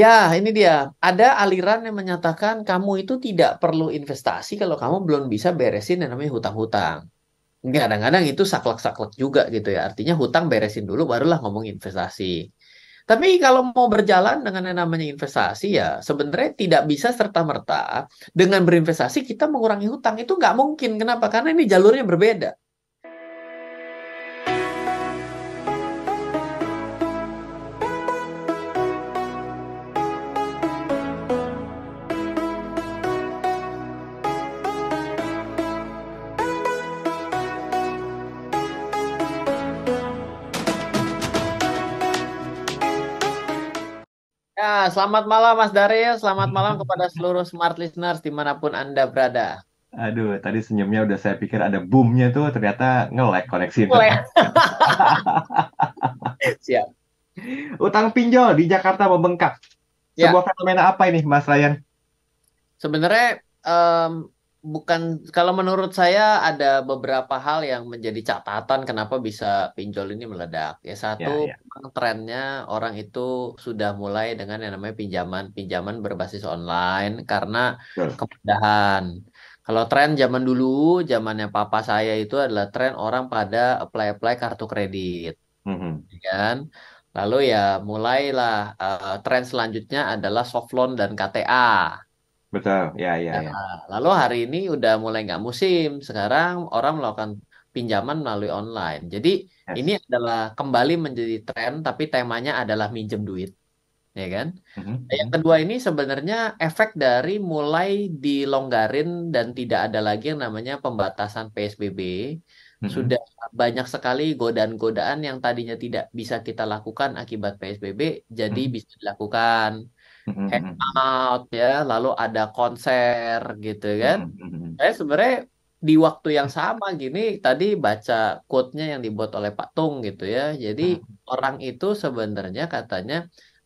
Ya, ini dia. Ada aliran yang menyatakan kamu itu tidak perlu investasi kalau kamu belum bisa beresin yang namanya hutang-hutang. Ya, kadang-kadang itu saklek-saklek juga gitu ya. Artinya hutang beresin dulu barulah ngomong investasi. Tapi kalau mau berjalan dengan yang namanya investasi ya sebenarnya tidak bisa serta-merta dengan berinvestasi kita mengurangi hutang itu nggak mungkin. Kenapa? Karena ini jalurnya berbeda. selamat malam Mas Daryl, selamat malam kepada seluruh smart listeners dimanapun Anda berada. Aduh, tadi senyumnya udah saya pikir ada boomnya tuh, ternyata ngelek koneksi internet. Siap. Utang pinjol di Jakarta membengkak. Ya. Sebuah fenomena apa ini, Mas Ryan? Sebenarnya um, bukan kalau menurut saya ada beberapa hal yang menjadi catatan kenapa bisa pinjol ini meledak. Ya satu ya, ya. trennya orang itu sudah mulai dengan yang namanya pinjaman pinjaman berbasis online karena ya. kemudahan. Kalau tren zaman dulu, zamannya papa saya itu adalah tren orang pada apply-apply kartu kredit. Mm -hmm. kan? Lalu ya mulailah uh, tren selanjutnya adalah soft loan dan KTA. Betul, ya, ya, nah, ya. lalu hari ini udah mulai nggak musim. Sekarang orang melakukan pinjaman melalui online. Jadi yes. ini adalah kembali menjadi tren, tapi temanya adalah minjem duit, ya kan? Mm-hmm. Nah, yang kedua ini sebenarnya efek dari mulai dilonggarin dan tidak ada lagi yang namanya pembatasan PSBB. Mm-hmm. Sudah banyak sekali godaan-godaan yang tadinya tidak bisa kita lakukan akibat PSBB, jadi mm-hmm. bisa dilakukan mm-hmm. hangout mm-hmm. ya, lalu ada konser gitu kan. Mm-hmm, mm-hmm. sebenarnya di waktu yang sama gini tadi baca quote-nya yang dibuat oleh Pak Tung gitu ya. Jadi orang itu sebenarnya katanya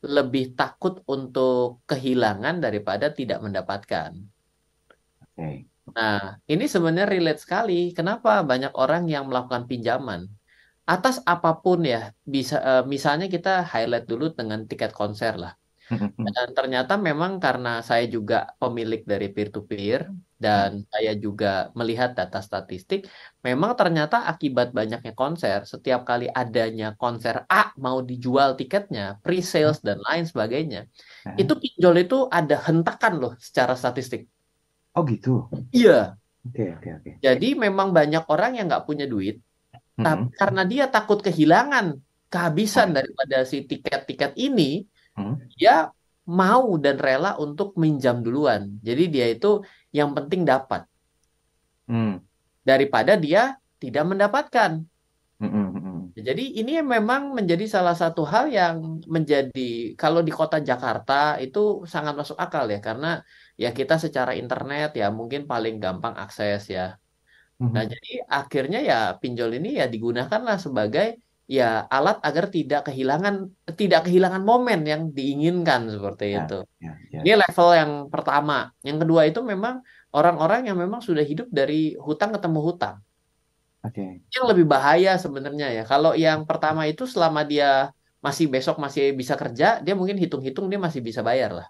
lebih takut untuk kehilangan daripada tidak mendapatkan. Okay. Nah, ini sebenarnya relate sekali. Kenapa banyak orang yang melakukan pinjaman? atas apapun ya bisa eh, misalnya kita highlight dulu dengan tiket konser lah dan ternyata memang karena saya juga pemilik dari peer-to-peer -peer, dan saya juga melihat data statistik, memang ternyata akibat banyaknya konser, setiap kali adanya konser A mau dijual tiketnya, pre-sales dan lain sebagainya, hmm. itu pinjol itu ada hentakan loh secara statistik. Oh gitu? Iya. Oke okay, oke okay, oke. Okay. Jadi memang banyak orang yang nggak punya duit, hmm. tapi karena dia takut kehilangan kehabisan nah. daripada si tiket-tiket ini, Hmm. dia mau dan rela untuk minjam duluan. Jadi dia itu yang penting dapat. Hmm. Daripada dia tidak mendapatkan. Hmm, hmm, hmm. Jadi ini memang menjadi salah satu hal yang menjadi kalau di kota Jakarta itu sangat masuk akal ya karena ya kita secara internet ya mungkin paling gampang akses ya. Hmm. Nah, jadi akhirnya ya pinjol ini ya digunakanlah sebagai ya alat agar tidak kehilangan tidak kehilangan momen yang diinginkan seperti ya, itu. Ya, ya. Ini level yang pertama. Yang kedua itu memang orang-orang yang memang sudah hidup dari hutang ketemu hutang. Okay. Yang lebih bahaya sebenarnya ya. Kalau yang pertama itu selama dia masih besok masih bisa kerja, dia mungkin hitung-hitung dia masih bisa bayar lah.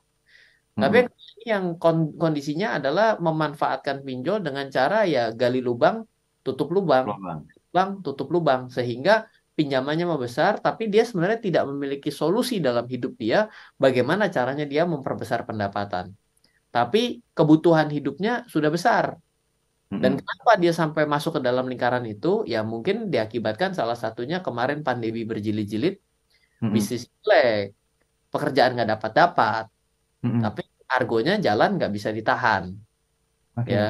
Hmm. Tapi yang kondisinya adalah memanfaatkan pinjol dengan cara ya gali lubang, tutup lubang, lubang, lubang tutup lubang sehingga pinjamannya besar, tapi dia sebenarnya tidak memiliki solusi dalam hidup dia, bagaimana caranya dia memperbesar pendapatan. Tapi kebutuhan hidupnya sudah besar. Dan kenapa dia sampai masuk ke dalam lingkaran itu? Ya mungkin diakibatkan salah satunya kemarin pandemi berjilid-jilid, mm-hmm. bisnis jelek, pekerjaan nggak dapat-dapat, mm-hmm. tapi argonya jalan nggak bisa ditahan. Okay. Ya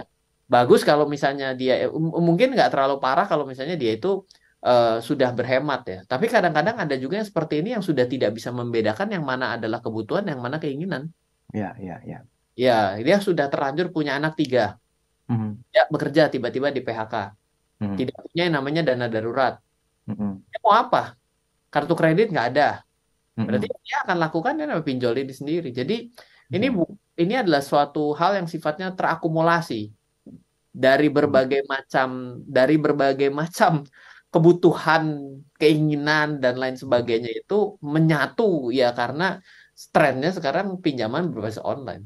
bagus kalau misalnya dia eh, um, mungkin nggak terlalu parah kalau misalnya dia itu uh, sudah berhemat ya. Tapi kadang-kadang ada juga yang seperti ini yang sudah tidak bisa membedakan yang mana adalah kebutuhan, yang mana keinginan. Ya, ya, ya. Ya, dia sudah terlanjur punya anak tiga. Mm-hmm. Ya, bekerja tiba-tiba di PHK. Mm-hmm. Tidak punya yang namanya dana darurat. Mm-hmm. mau apa? Kartu kredit nggak ada. Mm-hmm. Berarti dia akan lakukan yang namanya pinjol ini sendiri. Jadi mm-hmm. ini hmm. bu, ini adalah suatu hal yang sifatnya terakumulasi dari berbagai mm-hmm. macam dari berbagai macam kebutuhan, keinginan dan lain hmm. sebagainya itu menyatu ya karena trennya sekarang pinjaman berbasis online.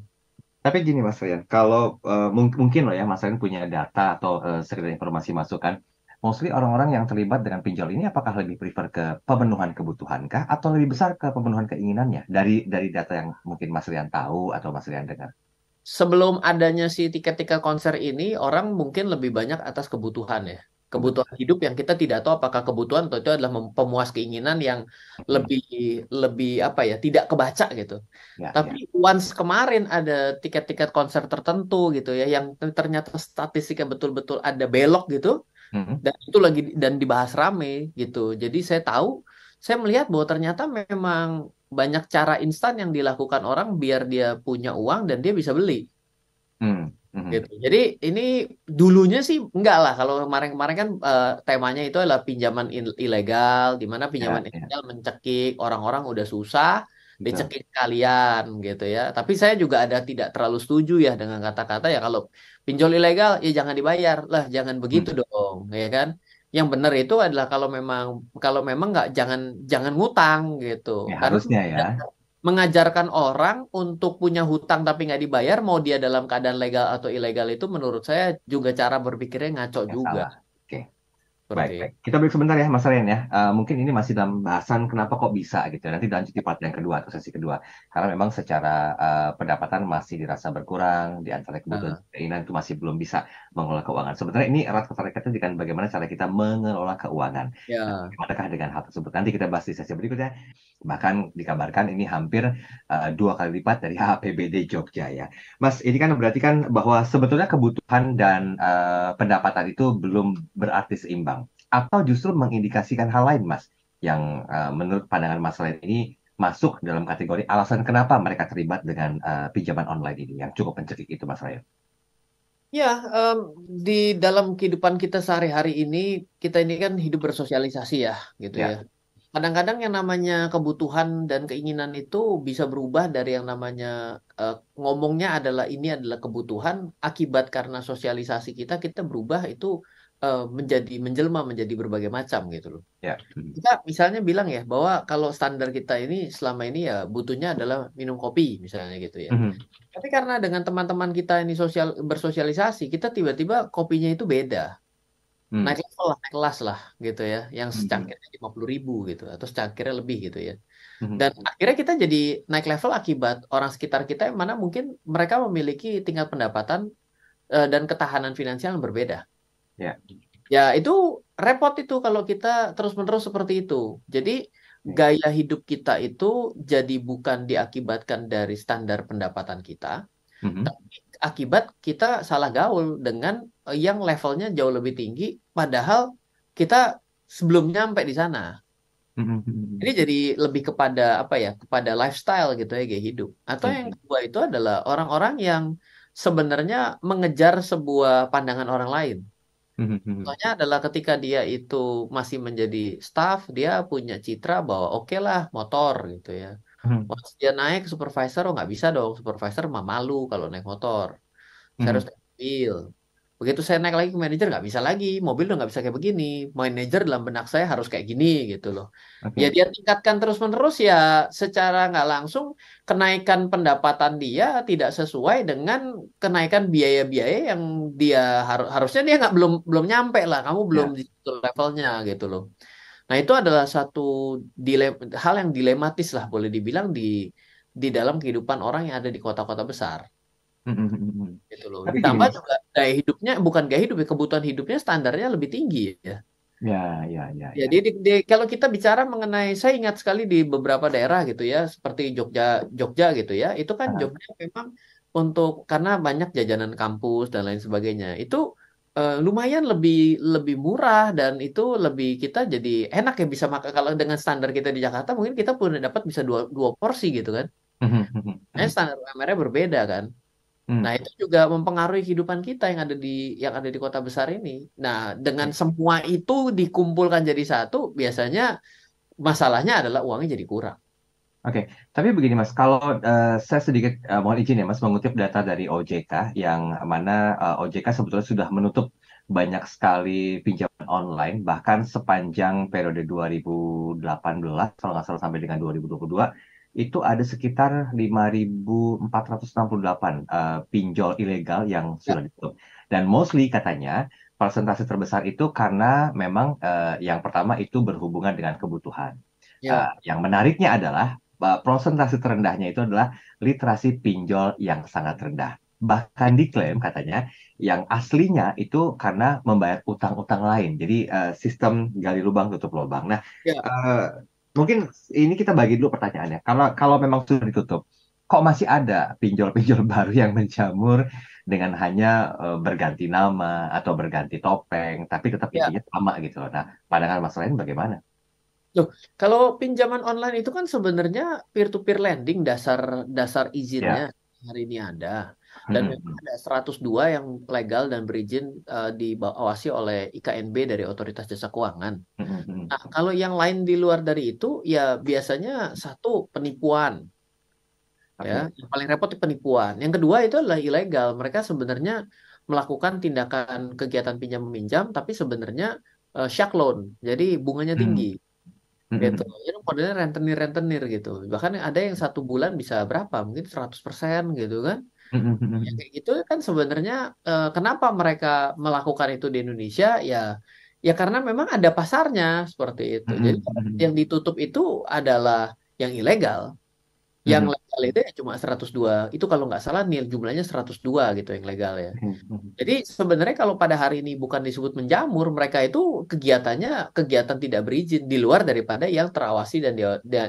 Tapi gini Mas Rian, kalau uh, mung mungkin loh ya Mas Rian punya data atau uh, sekedar informasi masukan, mostly orang-orang yang terlibat dengan pinjol ini apakah lebih prefer ke pemenuhan kebutuhankah atau lebih besar ke pemenuhan keinginannya dari dari data yang mungkin Mas Rian tahu atau Mas Rian dengar? Sebelum adanya si tiket-tiket konser ini, orang mungkin lebih banyak atas kebutuhan ya kebutuhan hmm. hidup yang kita tidak tahu apakah kebutuhan atau itu adalah pemuas keinginan yang hmm. lebih lebih apa ya tidak kebaca gitu. Ya, ya. Tapi ya. once kemarin ada tiket-tiket konser tertentu gitu ya yang ternyata statistiknya betul-betul ada belok gitu hmm. dan itu lagi dan dibahas rame gitu. Jadi saya tahu saya melihat bahwa ternyata memang banyak cara instan yang dilakukan orang biar dia punya uang dan dia bisa beli. Hmm. Mhm. Gitu. Jadi ini dulunya sih enggak lah kalau kemarin-kemarin kan uh, temanya itu adalah pinjaman ilegal di mana iya, pinjaman yeah, ilegal yeah. mencekik orang-orang udah susah dicekik kalian gitu ya. Tapi saya juga ada tidak terlalu setuju ya dengan kata-kata ya kalau pinjol ilegal ya jangan dibayar lah jangan begitu hmm. dong ya kan. Yang benar itu adalah kalau memang kalau memang nggak jangan jangan ngutang gitu. Ya, harusnya ya mengajarkan orang untuk punya hutang tapi nggak dibayar, mau dia dalam keadaan legal atau ilegal itu menurut saya juga cara berpikirnya ngaco ya, juga. Salah. Baik, baik, kita break sebentar ya Mas Ren ya. Uh, mungkin ini masih dalam bahasan kenapa kok bisa gitu. Ya. Nanti lanjut di part yang kedua atau sesi kedua. Karena memang secara uh, pendapatan masih dirasa berkurang di antara kebutuhan uh. keinginan itu masih belum bisa mengelola keuangan. Sebenarnya ini erat keterkaitan dengan bagaimana cara kita mengelola keuangan. Yeah. Bagaimanakah dengan hal tersebut? Nanti kita bahas di sesi berikutnya. Bahkan dikabarkan ini hampir uh, dua kali lipat dari HPBD Jogja ya. Mas, ini kan berarti kan bahwa sebetulnya kebutuhan dan uh, pendapatan itu belum berarti seimbang atau justru mengindikasikan hal lain, Mas, yang uh, menurut pandangan Mas lain ini masuk dalam kategori alasan kenapa mereka terlibat dengan uh, pinjaman online ini yang cukup mencekik itu, Mas Ryan? Ya, um, di dalam kehidupan kita sehari-hari ini kita ini kan hidup bersosialisasi ya, gitu ya. ya. Kadang-kadang yang namanya kebutuhan dan keinginan itu bisa berubah dari yang namanya uh, ngomongnya adalah ini adalah kebutuhan akibat karena sosialisasi kita kita berubah itu Eh, menjadi menjelma menjadi berbagai macam gitu loh. Ya. Kita misalnya bilang ya bahwa kalau standar kita ini selama ini ya butuhnya adalah minum kopi misalnya gitu ya. Mm -hmm. Tapi karena dengan teman-teman kita ini sosial bersosialisasi kita tiba-tiba kopinya itu beda. Mm. Naik level lah, naik kelas lah gitu ya. Yang mhm. secangkirnya lima puluh ribu gitu atau secangkirnya lebih gitu ya. Mhm. Dan akhirnya kita jadi naik level akibat orang sekitar kita yang mana mungkin mereka memiliki tingkat pendapatan uh, dan ketahanan finansial yang berbeda. Ya. Ya itu repot itu kalau kita terus-menerus seperti itu. Jadi gaya hidup kita itu jadi bukan diakibatkan dari standar pendapatan kita, mm-hmm. tapi akibat kita salah gaul dengan eh, yang levelnya jauh lebih tinggi, padahal kita sebelum nyampe di sana. Mm-hmm. Ini jadi lebih kepada apa ya, kepada lifestyle gitu ya gaya hidup. Atau yang mm-hmm. kedua itu adalah orang-orang yang sebenarnya mengejar sebuah pandangan orang lain. Contohnya mhm, mhm. adalah ketika dia itu masih menjadi staff, dia punya citra bahwa oke okay lah motor gitu ya. hmm. dia naik supervisor, oh nggak bisa dong supervisor mah malu kalau naik motor. Saya harus mhm. naik mobil begitu saya naik lagi ke manajer nggak bisa lagi mobil udah nggak bisa kayak begini manajer dalam benak saya harus kayak gini gitu loh okay. ya dia tingkatkan terus menerus ya secara nggak langsung kenaikan pendapatan dia tidak sesuai dengan kenaikan biaya-biaya yang dia har harusnya dia nggak belum belum nyampe lah kamu belum yeah. di levelnya gitu loh nah itu adalah satu dilema, hal yang dilematis lah boleh dibilang di di dalam kehidupan orang yang ada di kota-kota besar Gitu loh. Tapi Ditambah gini. juga gaya hidupnya bukan gaya hidup, ya, kebutuhan hidupnya standarnya lebih tinggi ya. Ya, ya, ya. Jadi ya. ya. Di, di, kalau kita bicara mengenai, saya ingat sekali di beberapa daerah gitu ya, seperti Jogja, Jogja gitu ya, itu kan uh Jogja memang untuk karena banyak jajanan kampus dan lain sebagainya, itu uh, lumayan lebih lebih murah dan itu lebih kita jadi enak ya bisa makan. Kalau dengan standar kita di Jakarta, mungkin kita pun dapat bisa dua dua porsi gitu kan. Nah, standar UMR-nya berbeda kan. Hmm. Nah, itu juga mempengaruhi kehidupan kita yang ada di yang ada di kota besar ini. Nah, dengan semua itu dikumpulkan jadi satu, biasanya masalahnya adalah uangnya jadi kurang. Oke, okay. tapi begini Mas, kalau uh, saya sedikit uh, mohon izin ya Mas mengutip data dari OJK yang mana uh, eh, OJK sebetulnya sudah menutup banyak sekali pinjaman online bahkan sepanjang periode 2018 kalau nggak salah sampai dengan 2022 itu ada sekitar 5.468 uh, eh, pinjol ilegal yang ya. sudah ditutup. Dan mostly katanya persentase terbesar itu karena memang uh, yang pertama itu berhubungan dengan kebutuhan. Ya. Uh, yang menariknya adalah uh, persentase terendahnya itu adalah literasi pinjol yang sangat rendah. Bahkan diklaim katanya yang aslinya itu karena membayar utang-utang lain. Jadi uh, sistem gali lubang tutup lubang. Nah, ya. uh, mungkin ini kita bagi dulu pertanyaannya. Kalau kalau memang sudah ditutup, kok masih ada pinjol-pinjol baru yang menjamur dengan hanya uh, berganti nama atau berganti topeng, tapi tetap ya. isinya sama gitu. Loh. Nah, pandangan Mas lain bagaimana? Loh, kalau pinjaman online itu kan sebenarnya peer-to-peer lending dasar dasar izinnya ya. hari ini ada. Dan hmm. memang ada 102 yang legal dan berizin uh, eh, diawasi oleh IKNB dari Otoritas Jasa Keuangan. Hmm, hmm, nah, kalau yang lain di luar dari itu, ya biasanya satu penipuan. Ya, yang paling repot itu penipuan. Yang kedua itu adalah ilegal. Mereka sebenarnya melakukan tindakan kegiatan pinjam meminjam, tapi sebenarnya uh, shark loan, jadi bunganya tinggi. Hmm gitu. Jadi modelnya rentenir-rentenir gitu. Bahkan ada yang satu bulan bisa berapa? Mungkin 100% gitu kan. Hmm, hmm, hmm. Ya, kayak gitu kan sebenarnya uh, kenapa mereka melakukan itu di Indonesia ya ya karena memang ada pasarnya seperti itu. Jadi yang ditutup itu adalah yang ilegal. Yang mhm. legal itu ya cuma 102. Itu kalau nggak salah nil jumlahnya 102 gitu yang legal ya. Mhm, mhm. Jadi sebenarnya kalau pada hari ini bukan disebut menjamur, mereka itu kegiatannya kegiatan tidak berizin di luar daripada yang terawasi dan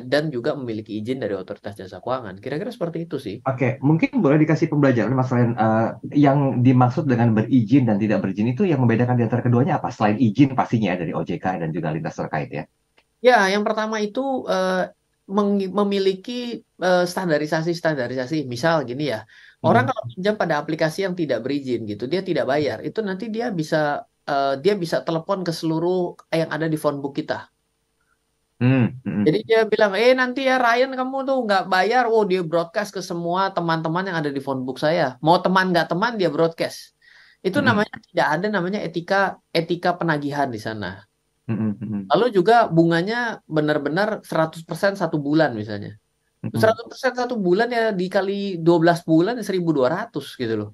dan juga memiliki izin dari otoritas jasa keuangan. Kira-kira seperti itu sih. Oke, okay. mungkin boleh dikasih pembelajaran Mas Ren uh, eh, yang dimaksud dengan berizin dan tidak berizin itu yang membedakan di antara keduanya apa? Selain izin pastinya ya dari OJK dan juga lintas terkait ya. Ya, yang pertama itu uh, memiliki standarisasi eh, standarisasi standarisasi misal gini ya hmm. orang kalau pinjam pada aplikasi yang tidak berizin gitu dia tidak bayar itu nanti dia bisa uh, dia bisa telepon ke seluruh yang ada di phonebook kita Hmm, hmm. Jadi dia bilang, eh nanti ya Ryan kamu tuh nggak bayar, oh dia broadcast ke semua teman-teman yang ada di phonebook saya. Mau teman nggak teman dia broadcast. Itu hmm. namanya tidak ada namanya etika etika penagihan di sana. Lalu juga bunganya benar-benar 100% satu bulan misalnya. 100% satu bulan ya dikali 12 bulan ya dua 1200 gitu loh.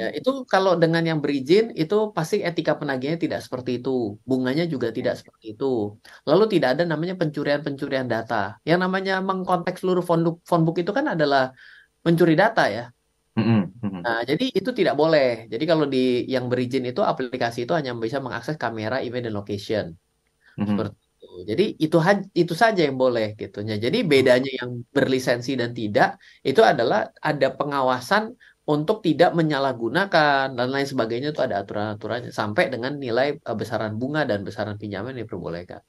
Ya, itu kalau dengan yang berizin itu pasti etika penagihnya tidak seperti itu, bunganya juga tidak seperti itu. Lalu tidak ada namanya pencurian-pencurian data. Yang namanya mengkonteks seluruh phonebook, fondbook itu kan adalah mencuri data ya. Nah, jadi itu tidak boleh. Jadi kalau di yang berizin itu aplikasi itu hanya bisa mengakses kamera, email dan location. Seperti itu. Jadi itu itu saja yang boleh gitu. Nah, jadi bedanya yang berlisensi dan tidak itu adalah ada pengawasan untuk tidak menyalahgunakan dan lain sebagainya itu ada aturan-aturannya sampai dengan nilai eh, besaran bunga dan besaran pinjaman yang diperbolehkan.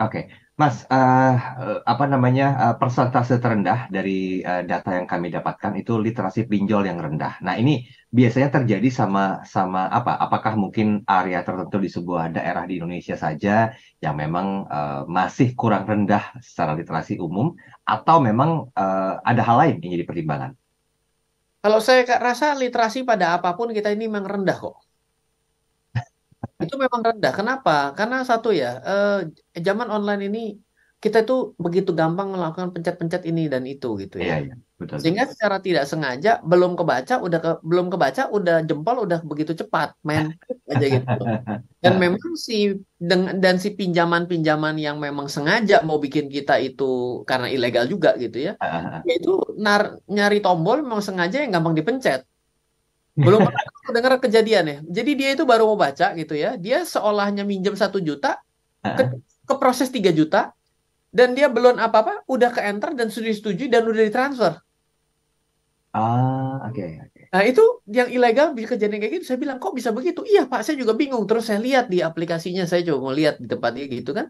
Oke, okay. Mas, uh, apa namanya uh, persentase terendah dari uh, data yang kami dapatkan itu literasi pinjol yang rendah. Nah ini biasanya terjadi sama sama apa? Apakah mungkin area tertentu di sebuah daerah di Indonesia saja yang memang uh, masih kurang rendah secara literasi umum, atau memang uh, ada hal lain yang jadi pertimbangan? Kalau saya rasa literasi pada apapun kita ini memang rendah kok. Itu memang rendah. Kenapa? Karena satu ya, eh, zaman online ini kita itu begitu gampang melakukan pencet-pencet ini dan itu gitu ya. Iya, iya. Betul. Sehingga secara tidak sengaja belum kebaca, udah ke, belum kebaca, udah jempol udah begitu cepat main aja gitu. Dan memang si dan, dan si pinjaman-pinjaman yang memang sengaja mau bikin kita itu karena ilegal juga gitu ya. ya itu nar, nyari tombol memang sengaja yang gampang dipencet. Belum pernah dengar kejadian ya. Jadi dia itu baru mau baca gitu ya. Dia seolahnya minjem satu juta, ke, ke proses 3 juta, dan dia belum apa-apa, udah ke enter dan sudah disetujui dan udah ditransfer. Ah, oke. Okay, okay. Nah itu yang ilegal bisa kejadian kayak gitu. Saya bilang kok bisa begitu? Iya pak, saya juga bingung. Terus saya lihat di aplikasinya, saya coba mau lihat di tempatnya gitu kan.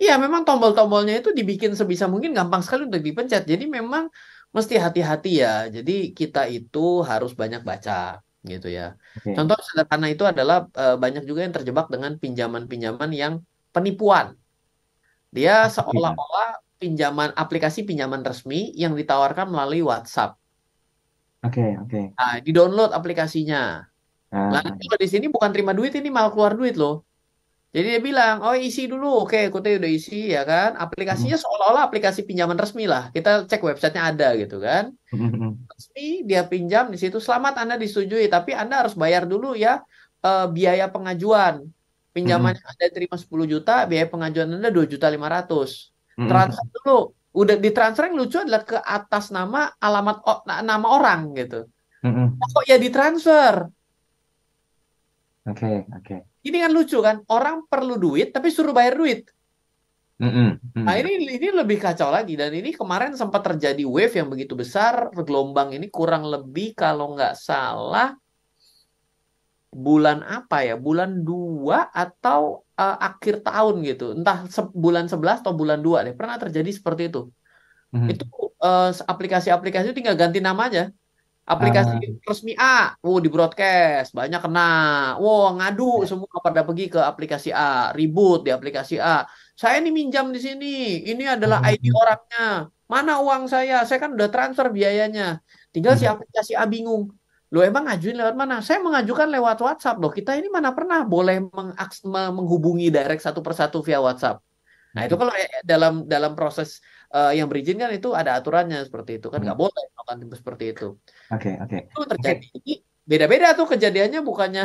Iya memang tombol-tombolnya itu dibikin sebisa mungkin gampang sekali untuk dipencet. Jadi memang mesti hati-hati ya. Jadi kita itu harus banyak baca gitu ya. Okay. Contoh sederhana itu adalah e, banyak juga yang terjebak dengan pinjaman-pinjaman yang penipuan. Dia seolah-olah pinjaman aplikasi pinjaman resmi yang ditawarkan melalui WhatsApp. Oke, okay, oke. Okay. Nah, di-download aplikasinya. Ah. nah. di sini bukan terima duit ini malah keluar duit loh. Jadi dia bilang, oh isi dulu, oke, kota udah isi ya kan. Aplikasinya hmm. seolah-olah aplikasi pinjaman resmi lah. Kita cek websitenya ada gitu kan. Hmm. Resmi dia pinjam di situ, selamat Anda disetujui, tapi Anda harus bayar dulu ya eh, biaya pengajuan. Pinjaman hmm. yang Anda terima 10 juta, biaya pengajuan Anda 2 juta 500. Transfer dulu. Udah ditransfer yang lucu adalah ke atas nama alamat nama orang gitu. Kok oh, ya ditransfer? Oke, okay, oke. Okay ini kan lucu kan, orang perlu duit tapi suruh bayar duit. Mm Nah ini ini lebih kacau lagi dan ini kemarin sempat terjadi wave yang begitu besar gelombang ini kurang lebih kalau nggak salah bulan apa ya bulan dua atau uh, akhir tahun gitu entah se bulan sebelas atau bulan dua deh pernah terjadi seperti itu mm -hmm. itu eh, aplikasi-aplikasi uh, tinggal ganti namanya aplikasi uh. resmi A, wow oh, di broadcast banyak kena, wow ngadu ya. semua pada pergi ke aplikasi A, ribut di aplikasi A. Saya ini minjam di sini, ini adalah hmm. ID orangnya, mana uang saya? Saya kan udah transfer biayanya, tinggal si hmm. aplikasi A bingung. Lo emang ngajuin lewat mana? Saya mengajukan lewat WhatsApp loh. Kita ini mana pernah boleh menghubungi direct satu persatu via WhatsApp. Nah itu hmm. kalau eh, dalam dalam proses uh, yang berizin kan itu ada aturannya seperti itu kan hmm. nggak hmm. boleh melakukan seperti itu. Oke okay, oke. Okay. Itu terjadi okay. beda-beda tuh kejadiannya bukannya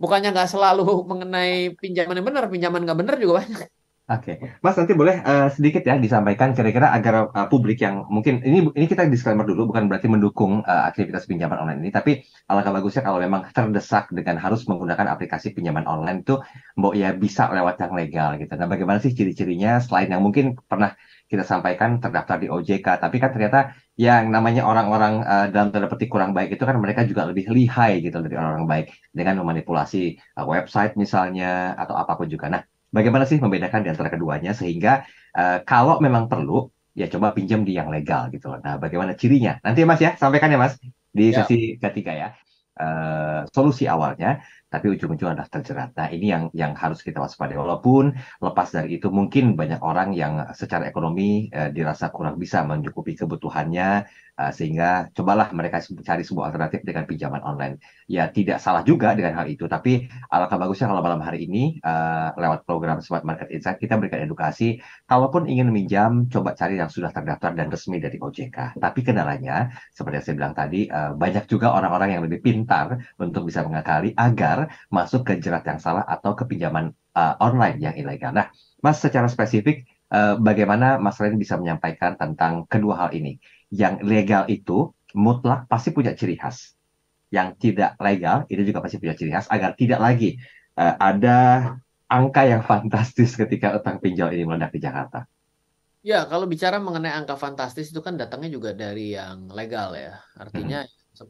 bukannya nggak selalu mengenai pinjaman yang benar pinjaman nggak benar juga banyak. Oke, okay. Mas nanti boleh uh, sedikit ya disampaikan kira-kira agar uh, publik yang mungkin ini ini kita disclaimer dulu bukan berarti mendukung uh, aktivitas pinjaman online ini, tapi alangkah bagusnya kalau memang terdesak dengan harus menggunakan aplikasi pinjaman online itu, mbok ya bisa lewat yang legal gitu. Nah, bagaimana sih ciri-cirinya selain yang mungkin pernah kita sampaikan terdaftar di OJK. Tapi kan ternyata yang namanya orang-orang uh, dalam tanda petik kurang baik itu kan mereka juga lebih lihai gitu dari orang-orang baik dengan memanipulasi uh, website misalnya atau apapun juga. Nah, bagaimana sih membedakan di antara keduanya sehingga uh, kalau memang perlu ya coba pinjam di yang legal gitu loh. Nah, bagaimana cirinya? Nanti ya Mas ya, sampaikan ya Mas di ya. sesi ya. ketiga ya. Uh, solusi awalnya tapi ujung-ujung adalah terjerat. Nah, ini yang yang harus kita waspadai. Walaupun lepas dari itu mungkin banyak orang yang secara ekonomi eh, dirasa kurang bisa mencukupi kebutuhannya Eh, sehingga cobalah mereka cari sebuah alternatif dengan pinjaman online. Ya tidak salah juga dengan hal itu, tapi alangkah bagusnya kalau malam hari ini uh, lewat program Smart Market Insight kita berikan edukasi. Kalaupun ingin meminjam, coba cari yang sudah terdaftar dan resmi dari OJK. Tapi kendalanya, seperti yang saya bilang tadi, uh, banyak juga orang-orang yang lebih pintar untuk bisa mengakali agar masuk ke jerat yang salah atau ke pinjaman uh, online yang ilegal. Nah, Mas secara spesifik, bagaimana Mas Ren bisa menyampaikan tentang kedua hal ini? yang legal itu mutlak pasti punya ciri khas. Yang tidak legal itu juga pasti punya ciri khas agar tidak lagi uh, ada angka yang fantastis ketika utang pinjol ini meledak di Jakarta. Ya, kalau bicara mengenai angka fantastis itu kan datangnya juga dari yang legal ya. Artinya hmm. 10,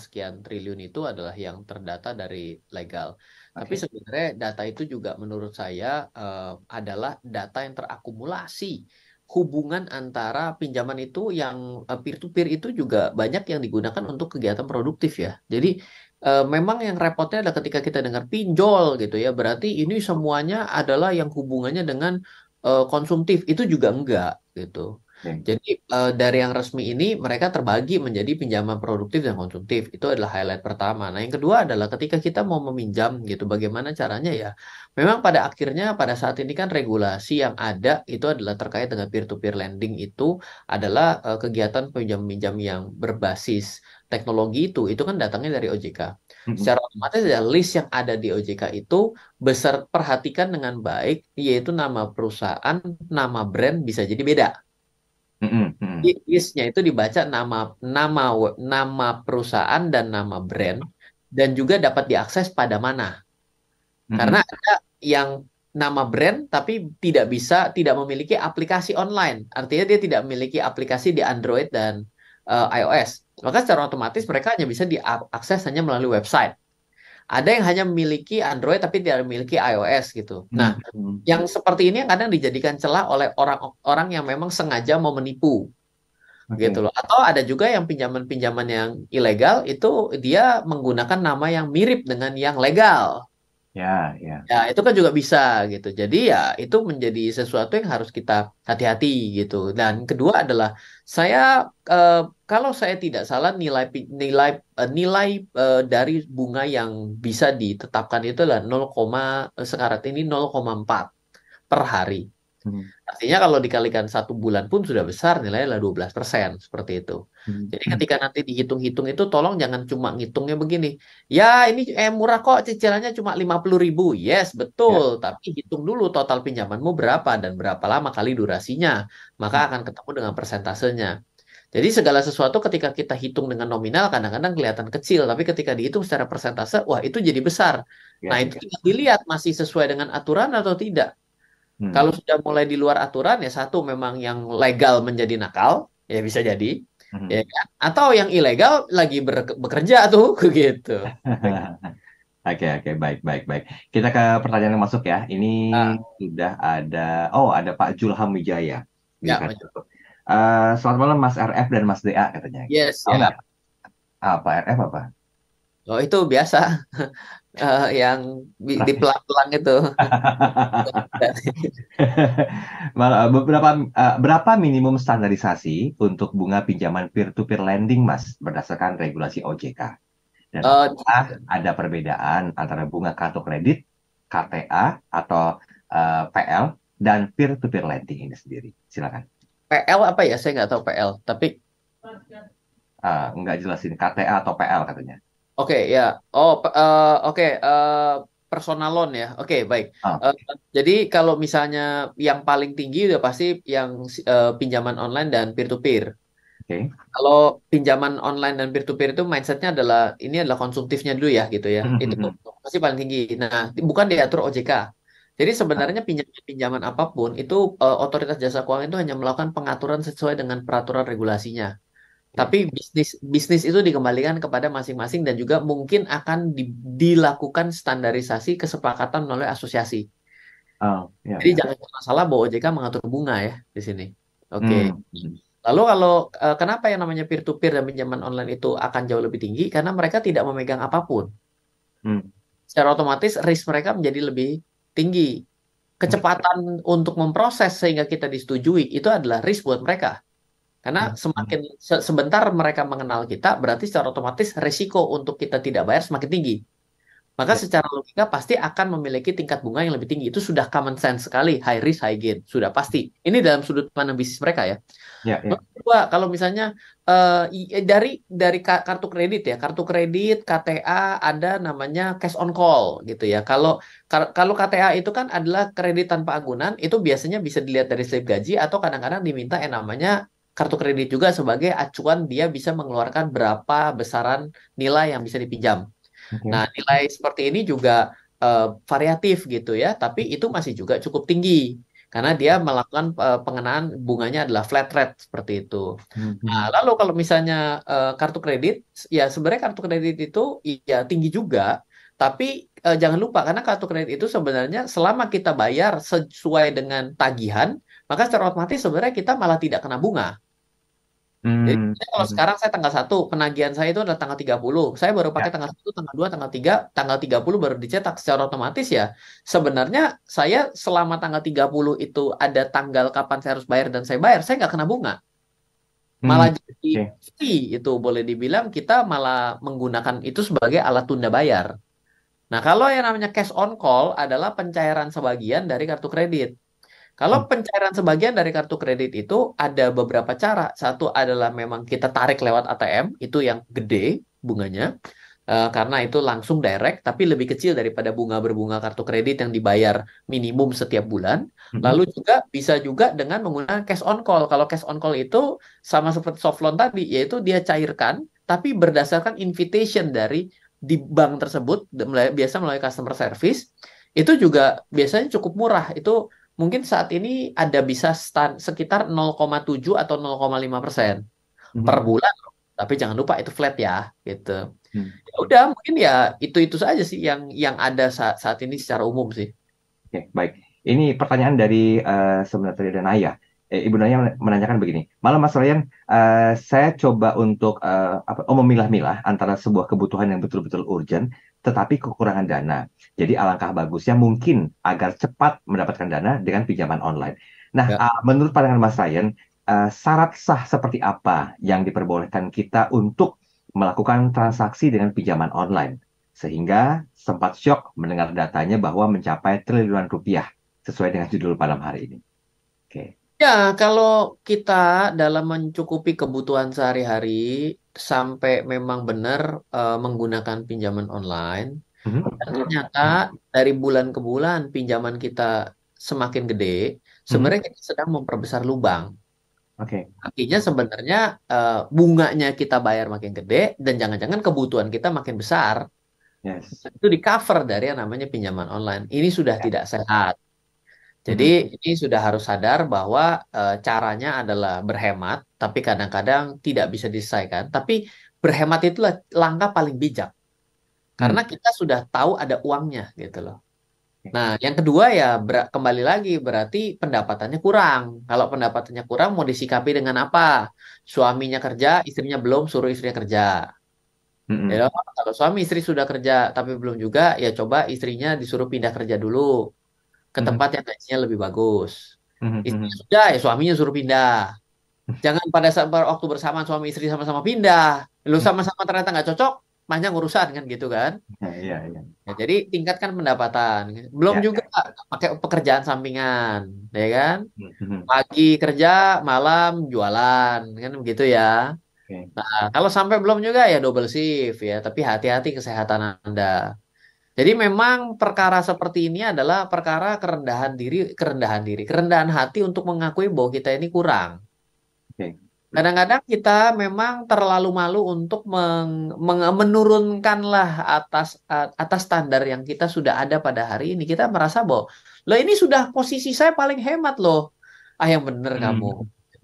sekian triliun itu adalah yang terdata dari legal. Okay. Tapi sebenarnya data itu juga menurut saya uh, adalah data yang terakumulasi hubungan antara pinjaman itu yang peer to peer itu juga banyak yang digunakan untuk kegiatan produktif ya. Jadi uh, memang yang repotnya adalah ketika kita dengar pinjol gitu ya, berarti ini semuanya adalah yang hubungannya dengan uh, konsumtif. Itu juga enggak gitu. Jadi uh, dari yang resmi ini mereka terbagi menjadi pinjaman produktif dan konsumtif. Itu adalah highlight pertama. Nah, yang kedua adalah ketika kita mau meminjam gitu bagaimana caranya ya? Memang pada akhirnya pada saat ini kan regulasi yang ada itu adalah terkait dengan peer to peer lending itu adalah uh, kegiatan pinjam-pinjam yang berbasis teknologi itu itu kan datangnya dari OJK. Secara otomatis ya list yang ada di OJK itu besar perhatikan dengan baik yaitu nama perusahaan, nama brand bisa jadi beda. Mm -hmm. Listnya itu dibaca nama nama nama perusahaan dan nama brand dan juga dapat diakses pada mana. Mm -hmm. Karena ada yang nama brand tapi tidak bisa tidak memiliki aplikasi online. Artinya dia tidak memiliki aplikasi di Android dan uh, iOS. Maka secara otomatis mereka hanya bisa diakses hanya melalui website ada yang hanya memiliki Android tapi tidak memiliki iOS gitu. Nah, hmm. hmm. yang seperti ini yang kadang dijadikan celah oleh orang-orang yang memang sengaja mau menipu. Okay. gitu loh. Atau ada juga yang pinjaman-pinjaman yang ilegal itu dia menggunakan nama yang mirip dengan yang legal. Ya, ya. Ya, itu kan juga bisa gitu. Jadi ya itu menjadi sesuatu yang harus kita hati-hati gitu. Dan kedua adalah saya eh, kalau saya tidak salah nilai nilai eh, nilai eh, dari bunga yang bisa ditetapkan itu adalah 0, eh, sekarang ini 0,4 per hari. Hmm. Artinya kalau dikalikan satu bulan pun sudah besar nilainya adalah 12 persen seperti itu. Hmm. Jadi ketika nanti dihitung-hitung itu tolong jangan cuma ngitungnya begini. Ya ini eh murah kok cicilannya cuma 50 ribu. Yes betul. Ya. Tapi hitung dulu total pinjamanmu berapa dan berapa lama kali durasinya. Maka hmm. akan ketemu dengan persentasenya. Jadi segala sesuatu ketika kita hitung dengan nominal kadang-kadang kelihatan kecil, tapi ketika dihitung secara persentase, wah itu jadi besar. Ya, nah itu ya. dilihat masih sesuai dengan aturan atau tidak. Hmm. Kalau sudah mulai di luar aturan ya satu memang yang legal menjadi nakal ya bisa jadi hmm. ya kan? atau yang ilegal lagi bekerja tuh gitu. Oke oke okay. baik baik baik. Kita ke pertanyaan yang masuk ya. Ini uh. sudah ada oh ada Pak Julham Wijaya. Ya. Uh, selamat malam Mas RF dan Mas DA katanya. Yes. Oh, ya. Apa RF apa? Oh itu biasa uh, yang di, di pelang-pelang itu. Beberapa uh, berapa minimum standarisasi untuk bunga pinjaman peer-to-peer lending, Mas, berdasarkan regulasi OJK? Dan uh, ada perbedaan antara bunga kartu kredit, KTA atau uh, PL dan peer-to-peer -peer lending ini sendiri? Silakan. PL apa ya? Saya nggak tahu PL, tapi uh, nggak jelasin KTA atau PL katanya. Oke, okay, ya. Oh, uh, oke. Okay, uh, eh, personal loan ya. Oke, okay, baik. Okay. Uh, eh, jadi kalau misalnya yang paling tinggi udah pasti yang uh, pinjaman online dan peer to peer. Okay. Kalau pinjaman online dan peer to peer itu mindsetnya adalah ini adalah konsumtifnya dulu ya gitu ya. Mm-hmm. Itu hmm, hmm. pasti paling tinggi. Nah, bukan diatur OJK. Jadi sebenarnya ah. pinjaman-pinjaman apapun itu uh, otoritas jasa keuangan itu hanya melakukan pengaturan sesuai dengan peraturan regulasinya. Tapi bisnis bisnis itu dikembalikan kepada masing-masing dan juga mungkin akan di, dilakukan standarisasi kesepakatan melalui asosiasi. Oh, ya, Jadi ya. jangan masalah bahwa OJK mengatur bunga ya di sini. Oke. Okay. Hmm, hmm. Lalu kalau eh, kenapa yang namanya peer to peer dan pinjaman online itu akan jauh lebih tinggi karena mereka tidak memegang apapun. Hmm. Secara otomatis risk mereka menjadi lebih tinggi. Kecepatan hmm. untuk memproses sehingga kita disetujui itu adalah risk buat mereka. Karena hmm. semakin se sebentar mereka mengenal kita, berarti secara otomatis resiko untuk kita tidak bayar semakin tinggi. Maka ya. secara logika pasti akan memiliki tingkat bunga yang lebih tinggi. Itu sudah common sense sekali, high risk high gain, sudah pasti. Ini dalam sudut pandang bisnis mereka ya. ya, ya. Kedua, kalau misalnya uh, dari dari kartu kredit ya, kartu kredit KTA ada namanya cash on call gitu ya. Kalau kalau KTA itu kan adalah kredit tanpa agunan, itu biasanya bisa dilihat dari slip gaji atau kadang-kadang diminta yang namanya kartu kredit juga sebagai acuan dia bisa mengeluarkan berapa besaran nilai yang bisa dipinjam. Okay. Nah, nilai seperti ini juga uh, variatif gitu ya, tapi itu masih juga cukup tinggi karena dia melakukan uh, pengenaan bunganya adalah flat rate seperti itu. Hmm. Nah, lalu kalau misalnya uh, kartu kredit, ya sebenarnya kartu kredit itu ya tinggi juga, tapi uh, jangan lupa karena kartu kredit itu sebenarnya selama kita bayar sesuai dengan tagihan, maka secara otomatis sebenarnya kita malah tidak kena bunga. Hmm. Jadi kalau hmm. sekarang saya tanggal 1, penagihan saya itu adalah tanggal 30. Saya baru pakai ya. tanggal 1, tanggal 2, tanggal 3, tanggal 30 baru dicetak secara otomatis ya. Sebenarnya saya selama tanggal 30 itu ada tanggal kapan saya harus bayar dan saya bayar, saya nggak kena bunga. Hmm, malah hmm. jadi okay. fee itu boleh dibilang kita malah menggunakan itu sebagai alat tunda bayar. Nah kalau yang namanya cash on call adalah pencairan sebagian dari kartu kredit. Kalau hmm. pencairan sebagian dari kartu kredit itu ada beberapa cara. Satu adalah memang kita tarik lewat ATM, itu yang gede bunganya. Uh, karena itu langsung direct tapi lebih kecil daripada bunga berbunga kartu kredit yang dibayar minimum setiap bulan. Hmm. Lalu juga bisa juga dengan menggunakan cash on call. Kalau cash on call itu sama seperti soft loan tadi yaitu dia cairkan tapi berdasarkan invitation dari di bank tersebut biasa melalui customer service itu juga biasanya cukup murah. Itu mungkin saat ini ada bisa stand, sekitar 0,7 atau 0,5 persen hmm. per bulan. Tapi jangan lupa itu flat ya, gitu. Hmm. Ya udah, mungkin ya itu itu saja sih yang yang ada saat, saat ini secara umum sih. Oke, okay, baik. Ini pertanyaan dari uh, sebenarnya Naya. Eh, Ibu Naya menanyakan begini, malam Mas Ryan, uh, saya coba untuk uh, apa, oh, memilah-milah antara sebuah kebutuhan yang betul-betul urgent tetapi kekurangan dana. Jadi alangkah bagusnya mungkin agar cepat mendapatkan dana dengan pinjaman online. Nah, ya. uh, menurut pandangan Mas Ryan, uh, syarat sah seperti apa yang diperbolehkan kita untuk melakukan transaksi dengan pinjaman online? Sehingga sempat shock mendengar datanya bahwa mencapai triliunan rupiah sesuai dengan judul malam hari ini. Oke. Okay. Ya, kalau kita dalam mencukupi kebutuhan sehari-hari sampai memang benar uh, menggunakan pinjaman online mm-hmm. dan ternyata dari bulan ke bulan pinjaman kita semakin gede mhm. sebenarnya mm-hmm. kita sedang memperbesar lubang Oke. Okay. Artinya sebenarnya uh, bunganya kita bayar makin gede dan jangan-jangan kebutuhan kita makin besar. Yes. Itu di cover dari yang namanya pinjaman online. Ini sudah yeah. tidak sehat. Jadi hmm. ini sudah harus sadar bahwa e, caranya adalah berhemat, tapi kadang-kadang tidak bisa diselesaikan. Tapi berhemat itulah langkah paling bijak, karena hmm. kita sudah tahu ada uangnya gitu loh. Ya. Nah, yang kedua ya ber- kembali lagi berarti pendapatannya kurang. Kalau pendapatannya kurang mau disikapi dengan apa? Suaminya kerja, istrinya belum, suruh istrinya kerja. Mm-hmm. Ya, kalau suami istri sudah kerja tapi belum juga, ya coba istrinya disuruh pindah kerja dulu ke hmm. tempat yang gajinya lebih bagus. Hmm, hmm, Istrinya sudah, ya suaminya suruh pindah. Jangan pada saat waktu bersamaan suami istri sama-sama pindah. Lu sama-sama ternyata nggak cocok, panjang urusan kan gitu kan. Iya, iya. Ya, jadi tingkatkan pendapatan. Belum ya, juga ya. pakai pekerjaan sampingan, ya kan? Pagi kerja, malam jualan, kan begitu ya. Okay. Nah, kalau sampai belum juga ya double shift ya, tapi hati-hati kesehatan Anda. Jadi memang perkara seperti ini adalah perkara kerendahan diri, kerendahan diri, kerendahan hati untuk mengakui bahwa kita ini kurang. Kadang-kadang kita memang terlalu malu untuk menurunkanlah atas atas standar yang kita sudah ada pada hari ini. Kita merasa bahwa loh ini sudah posisi saya paling hemat loh. Ah yang benar hmm. kamu.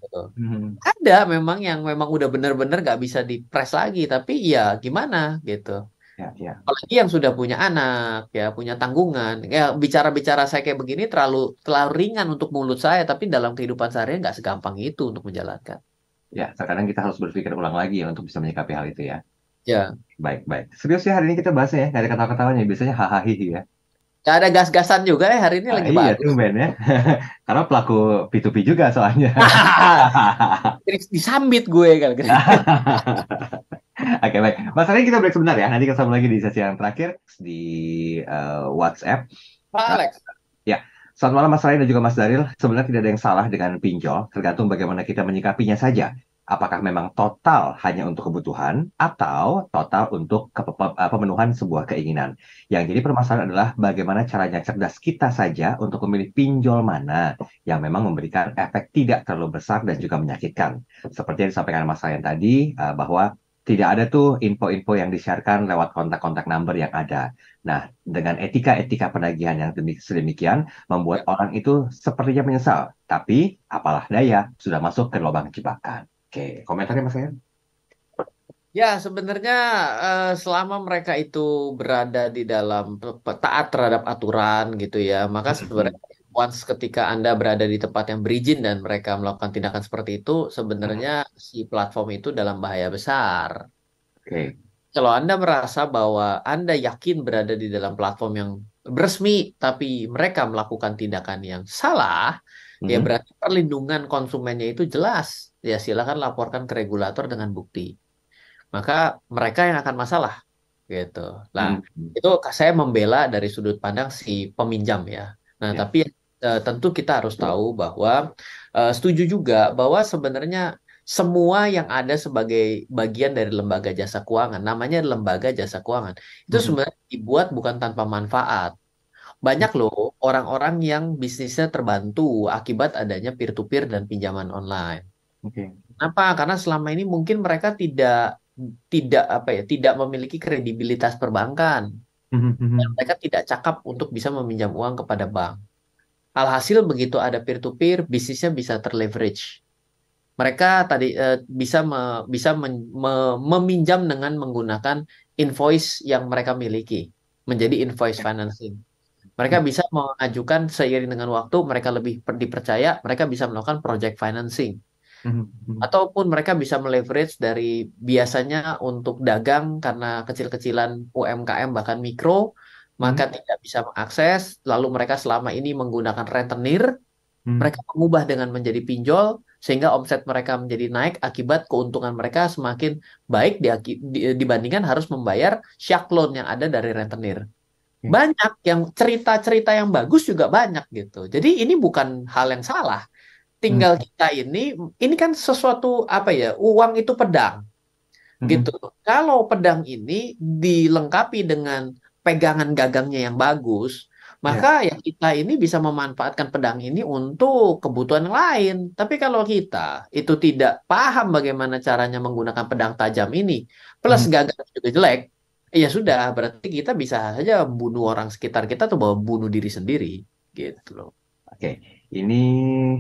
Gitu hmm. Ada memang yang memang udah benar-benar gak bisa dipres lagi, tapi ya gimana gitu ya, ya. Apalagi yang sudah punya anak, ya punya tanggungan. Ya bicara-bicara saya kayak begini terlalu terlalu ringan untuk mulut saya, tapi dalam kehidupan sehari nggak segampang itu untuk menjalankan. Ya, terkadang kita harus berpikir ulang lagi ya untuk bisa menyikapi hal itu ya. Ya. Baik, baik. Serius ya hari ini kita bahas ya, nggak ada kata-katanya, biasanya hahaha ya. Gak ada gas-gasan juga ya hari ini ah, lagi iya, bagus. Iya ya. Karena pelaku P2P juga soalnya. Disambit gue kan. Oke okay, baik, Mas Ari kita break sebentar ya. Nanti ketemu lagi di sesi yang terakhir di uh, WhatsApp. Pak Alex. Ya, selamat malam Mas Ari dan juga Mas Daril. Sebenarnya tidak ada yang salah dengan pinjol, tergantung bagaimana kita menyikapinya saja. Apakah memang total hanya untuk kebutuhan atau total untuk eh, pemenuhan sebuah keinginan? Yang jadi permasalahan adalah bagaimana caranya cerdas kita saja untuk memilih pinjol mana yang memang memberikan efek tidak terlalu besar dan juga menyakitkan. Seperti yang disampaikan Mas Ryan tadi eh, bahwa tidak ada tuh info-info yang disiarkan lewat kontak-kontak number yang ada. Nah, dengan etika-etika penagihan yang sedemikian membuat ya. orang itu sepertinya menyesal. Tapi apalah daya, sudah masuk ke lubang jebakan. Oke, komentarnya Mas Ayan? Ya, sebenarnya eh, selama mereka itu berada di dalam taat terhadap aturan gitu ya, maka sebenarnya once ketika Anda berada di tempat yang berizin dan mereka melakukan tindakan seperti itu, sebenarnya hmm. si platform itu dalam bahaya besar. Oke. Okay. Kalau Anda merasa bahwa Anda yakin berada di dalam platform yang resmi tapi mereka melakukan tindakan yang salah, ya hmm. ya berarti perlindungan konsumennya itu jelas. Ya silakan laporkan ke regulator dengan bukti. Maka mereka yang akan masalah gitu. Nah, hmm. itu saya membela dari sudut pandang si peminjam ya. Nah, ya. tapi yang Eh, tentu kita harus tahu bahwa uh, setuju juga bahwa sebenarnya semua yang ada sebagai bagian dari lembaga jasa keuangan namanya lembaga jasa keuangan itu hmm. sebenarnya dibuat bukan tanpa manfaat banyak loh orang-orang yang bisnisnya terbantu akibat adanya peer-to-peer dan pinjaman online. Okay. Kenapa? Karena selama ini mungkin mereka tidak tidak apa ya tidak memiliki kredibilitas perbankan. Mm-hmm. mereka tidak cakap untuk bisa meminjam uang kepada bank. Alhasil begitu ada peer to peer, bisnisnya bisa terleverage. Mereka tadi uh, bisa me, bisa men, me, meminjam dengan menggunakan invoice yang mereka miliki menjadi invoice ya. financing. Mereka hmm. bisa mengajukan seiring dengan waktu, mereka lebih dipercaya, mereka bisa melakukan project financing. Hmm, hmm. Ataupun mereka bisa meleverage dari biasanya untuk dagang karena kecil-kecilan UMKM bahkan mikro, maka hmm. tidak bisa mengakses. Lalu mereka selama ini menggunakan rentenir, hmm. mereka mengubah dengan menjadi pinjol sehingga omset mereka menjadi naik akibat keuntungan mereka semakin baik di, di, dibandingkan harus membayar syak loan yang ada dari rentenir. Hmm. Banyak yang cerita-cerita yang bagus juga banyak gitu. Jadi ini bukan hal yang salah. Tinggal hmm. kita ini ini kan sesuatu apa ya? Uang itu pedang. Hmm. Gitu. Kalau pedang ini dilengkapi dengan pegangan gagangnya yang bagus, ya. maka ya. ya kita ini bisa memanfaatkan pedang ini untuk kebutuhan lain. Tapi kalau kita itu tidak paham bagaimana caranya menggunakan pedang tajam ini, plus hmm. gagang juga jelek, ya sudah berarti kita bisa saja bunuh orang sekitar kita atau bawa bunuh diri sendiri, gitu loh. Oke, ini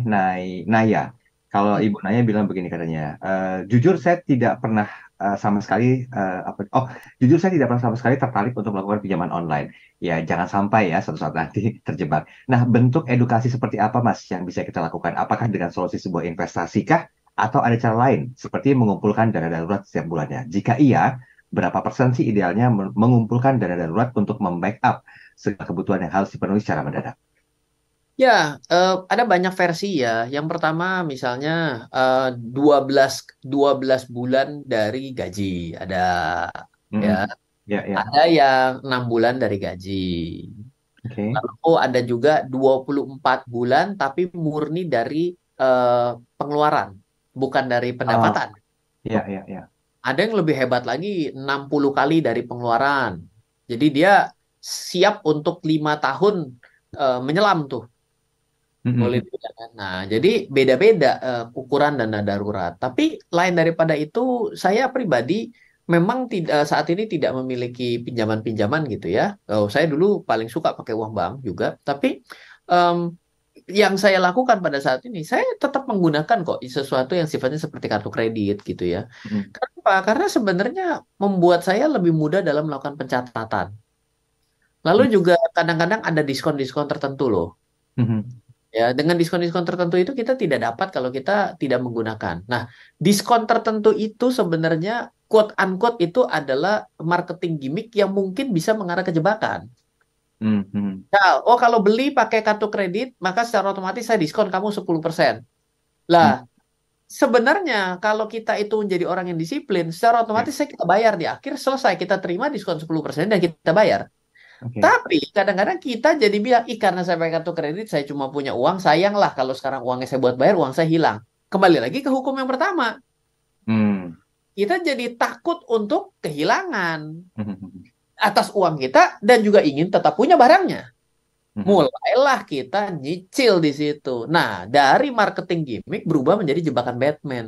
Nay Naya. Kalau hmm. Ibu Naya bilang begini katanya, e, jujur saya tidak pernah Eh, sama sekali uh, apa oh jujur saya tidak pernah sama sekali tertarik untuk melakukan pinjaman online ya jangan sampai ya suatu saat nanti terjebak nah bentuk edukasi seperti apa mas yang bisa kita lakukan apakah dengan solusi sebuah investasi kah atau ada cara lain seperti mengumpulkan dana darurat setiap bulannya jika iya berapa persen sih idealnya mengumpulkan dana darurat untuk membackup segala kebutuhan yang harus dipenuhi secara mendadak Ya, eee, eh, ada banyak versi ya. Yang pertama misalnya, eee, 12 12 bulan dari gaji ada, hmm. ya. iya Ada yang 6 bulan dari gaji. Oke. Lalu ada juga 24 bulan tapi murni dari, eee, eh, pengeluaran, bukan dari pendapatan. iya iya iya. Ada yang lebih hebat lagi 60 kali dari pengeluaran. Jadi dia siap untuk lima tahun, eee, eh, menyelam tuh. Mm-hmm. Boleh hmm, hmm. kan. Nah, jadi beda-beda uh, ukuran dana darurat. Tapi lain daripada itu, saya pribadi memang tidak eh, saat ini tidak memiliki pinjaman-pinjaman gitu ya. Oh, saya dulu paling suka pakai uang bank juga, tapi um, yang saya lakukan pada saat ini, saya tetap menggunakan kok sesuatu yang sifatnya seperti kartu kredit gitu ya. Mm hmm. hmm. Karena sebenarnya membuat saya lebih mudah dalam melakukan pencatatan. Lalu mm juga kadang-kadang ada diskon-diskon tertentu loh. Mm hmm Ya, dengan diskon-diskon tertentu itu kita tidak dapat kalau kita tidak menggunakan. Nah, diskon tertentu itu sebenarnya quote unquote itu adalah marketing gimmick yang mungkin bisa mengarah ke jebakan. Mm-hmm. Nah, oh kalau beli pakai kartu kredit, maka secara otomatis saya diskon kamu 10%. Lah, mm. sebenarnya kalau kita itu menjadi orang yang disiplin, secara otomatis mm. saya kita bayar di akhir selesai kita terima diskon 10% dan kita bayar. Tapi kadang-kadang kita jadi bilang, ih karena saya pakai kartu kredit, saya cuma punya uang, sayanglah kalau sekarang uangnya saya buat bayar, uang saya hilang. Kembali lagi ke hukum yang pertama. Hmm. Kita jadi takut untuk kehilangan hmm. atas uang kita dan juga ingin tetap punya barangnya. Hmm. Mulailah kita nyicil di situ. Nah, dari marketing gimmick berubah menjadi jebakan Batman.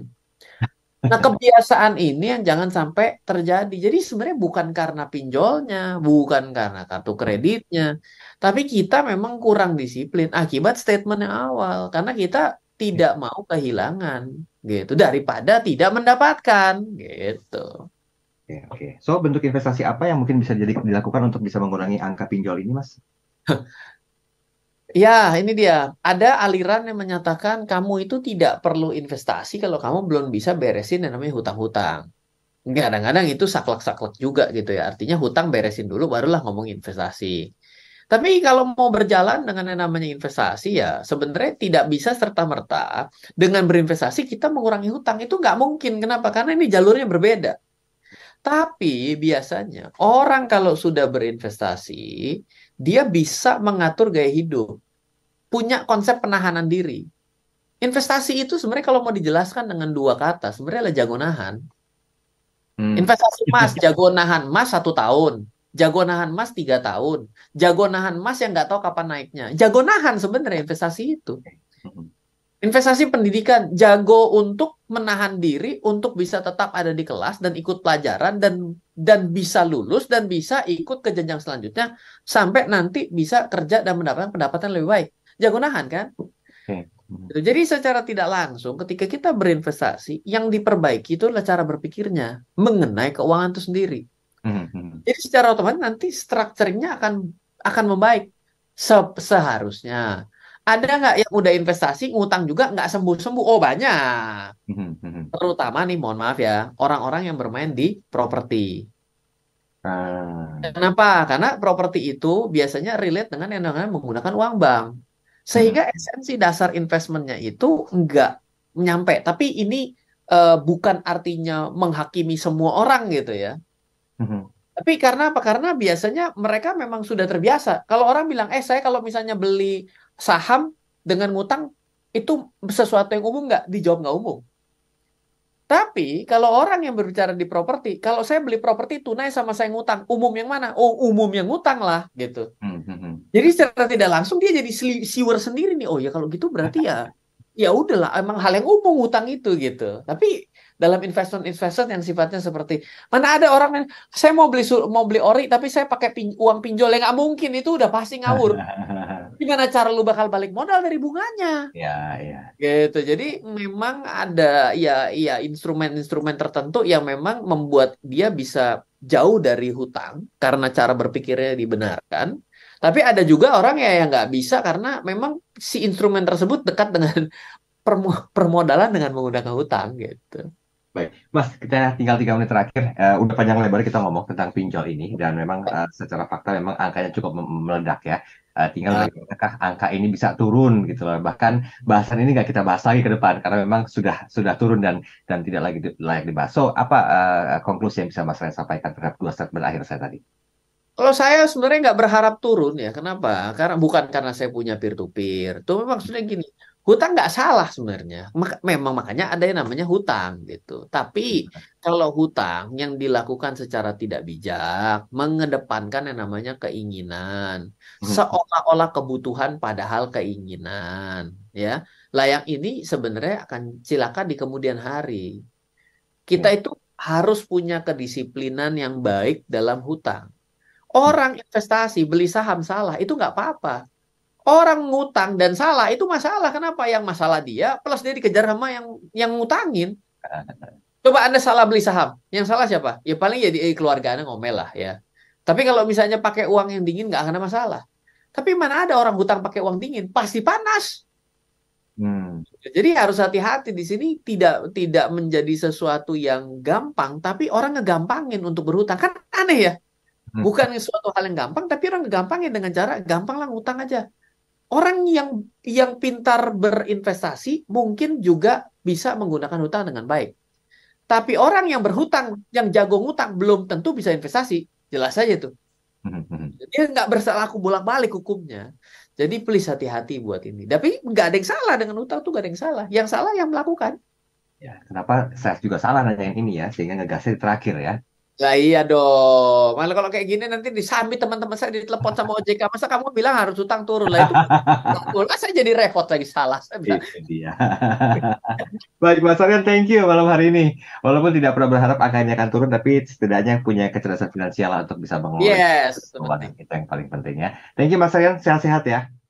Nah, kebiasaan ini yang jangan sampai terjadi. Jadi sebenarnya bukan karena pinjolnya, bukan karena kartu kreditnya, tapi kita memang kurang disiplin akibat statement yang awal karena kita tidak iya. mau kehilangan gitu daripada tidak mendapatkan gitu. Iya, oke, So bentuk investasi apa yang mungkin bisa dilakukan untuk bisa mengurangi angka pinjol ini, Mas? Ya, ini dia. Ada aliran yang menyatakan kamu itu tidak perlu investasi kalau kamu belum bisa beresin yang namanya hutang-hutang. Ya, kadang-kadang itu saklek-saklek juga gitu ya. Artinya hutang beresin dulu barulah ngomong investasi. Tapi kalau mau berjalan dengan yang namanya investasi ya sebenarnya tidak bisa serta-merta dengan berinvestasi kita mengurangi hutang itu nggak mungkin. Kenapa? Karena ini jalurnya berbeda. Tapi biasanya orang kalau sudah berinvestasi, dia bisa mengatur gaya hidup punya konsep penahanan diri. Investasi itu sebenarnya kalau mau dijelaskan dengan dua kata, sebenarnya adalah jago nahan. Hmm. Investasi emas, jago nahan emas satu tahun, jago nahan emas tiga tahun, jago nahan emas yang nggak tahu kapan naiknya. Jago nahan sebenarnya investasi itu. Investasi pendidikan, jago untuk menahan diri untuk bisa tetap ada di kelas dan ikut pelajaran dan dan bisa lulus dan bisa ikut ke jenjang selanjutnya sampai nanti bisa kerja dan mendapatkan pendapatan lebih baik jago nahan kan? Hmm. Gitu. Jadi secara tidak langsung ketika kita berinvestasi, yang diperbaiki itu adalah cara berpikirnya mengenai keuangan itu sendiri. Hmm. hmm. Jadi secara otomatis nanti strukturnya akan akan membaik Se seharusnya. Ada nggak yang udah investasi ngutang juga nggak sembuh sembuh? Oh banyak. Hmm, hmm, Terutama nih mohon maaf ya orang-orang yang bermain di properti. Ah. Kenapa? Karena properti itu biasanya relate dengan yang menggunakan uang bank. Sehingga hmm. esensi dasar investmentnya itu enggak nyampe. Tapi ini uh, bukan artinya menghakimi semua orang gitu ya. Hmm. Tapi karena apa? Karena biasanya mereka memang sudah terbiasa. Kalau orang bilang, eh saya kalau misalnya beli saham dengan ngutang, itu sesuatu yang umum nggak? Dijawab nggak umum. Tapi kalau orang yang berbicara di properti, kalau saya beli properti tunai sama saya ngutang, umum yang mana? Oh umum yang ngutang lah gitu. Hmm, hmm, hmm. Jadi secara tidak langsung dia jadi siwer sendiri nih. Oh ya kalau gitu berarti ya ya udahlah emang hal yang umum hutang itu gitu. Tapi dalam investment-investment yang sifatnya seperti mana ada orang yang saya mau beli mau beli ori tapi saya pakai pin, uang pinjol yang nggak mungkin itu udah pasti ngawur. Gimana cara lu bakal balik modal dari bunganya? Ya, ya. Gitu. Jadi memang ada ya ya instrumen-instrumen tertentu yang memang membuat dia bisa jauh dari hutang karena cara berpikirnya dibenarkan tapi ada juga orang ya yang nggak bisa karena memang si instrumen tersebut dekat dengan permodalan dengan menggunakan hutang gitu. Baik, Mas, kita tinggal tiga menit terakhir. Uh, udah panjang lebar kita ngomong tentang pinjol ini dan memang uh, secara fakta memang angkanya cukup meledak ya. Uh, tinggal apakah angka ini bisa turun gitu loh. Bahkan bahasan ini nggak kita bahas lagi ke depan karena memang sudah sudah turun dan dan tidak lagi layak dibahas. So, apa uh, konklusi yang bisa Mas saya sampaikan terhadap dua statement akhir saya tadi? Kalau saya sebenarnya nggak berharap turun ya, kenapa? Karena bukan karena saya punya peer to peer. memang maksudnya hmm. gini, hutang nggak salah sebenarnya. memang makanya ada yang namanya hutang gitu. Tapi kalau hutang yang dilakukan secara tidak bijak, mengedepankan yang namanya keinginan, hmm. seolah-olah kebutuhan padahal keinginan, ya. Layak ini sebenarnya akan silakan di kemudian hari. Kita hmm. itu harus punya kedisiplinan yang baik dalam hutang Orang investasi beli saham salah itu nggak apa-apa. Orang ngutang dan salah itu masalah. Kenapa? Yang masalah dia plus dia dikejar sama yang yang ngutangin. Coba Anda salah beli saham. Yang salah siapa? Ya paling ya di eh, keluarga Anda ngomel lah ya. Tapi kalau misalnya pakai uang yang dingin nggak akan ada masalah. Tapi mana ada orang hutang pakai uang dingin? Pasti panas. Hmm. Jadi harus hati-hati di sini tidak tidak menjadi sesuatu yang gampang, tapi orang ngegampangin untuk berhutang kan aneh ya. Hmm. Bukan suatu hal yang gampang, tapi orang gampangnya dengan cara gampang lah ngutang aja. Orang yang yang pintar berinvestasi mungkin juga bisa menggunakan hutang dengan baik. Tapi orang yang berhutang, yang jago ngutang belum tentu bisa investasi. Jelas saja itu. Jadi nggak bersalah bolak-balik hukumnya. Jadi please hati-hati buat ini. Tapi nggak ada yang salah dengan hutang tuh nggak ada yang salah. Yang salah yang melakukan. Ya, kenapa saya juga salah nanya yang ini ya, sehingga ngegasnya di terakhir ya. Lah iya dong. Malah kalau kayak gini nanti disambi teman-teman saya ditelepon sama OJK. Masa kamu bilang harus utang turun lah itu. Ah, saya jadi repot lagi salah. Saya Iya. iya. Baik, Mas Aryan, thank you malam hari ini. Walaupun tidak pernah berharap angkanya akan turun, tapi setidaknya punya kecerdasan finansial untuk bisa mengelola. Yes. Itu yang paling penting ya. Thank you Mas Aryan, sehat-sehat ya.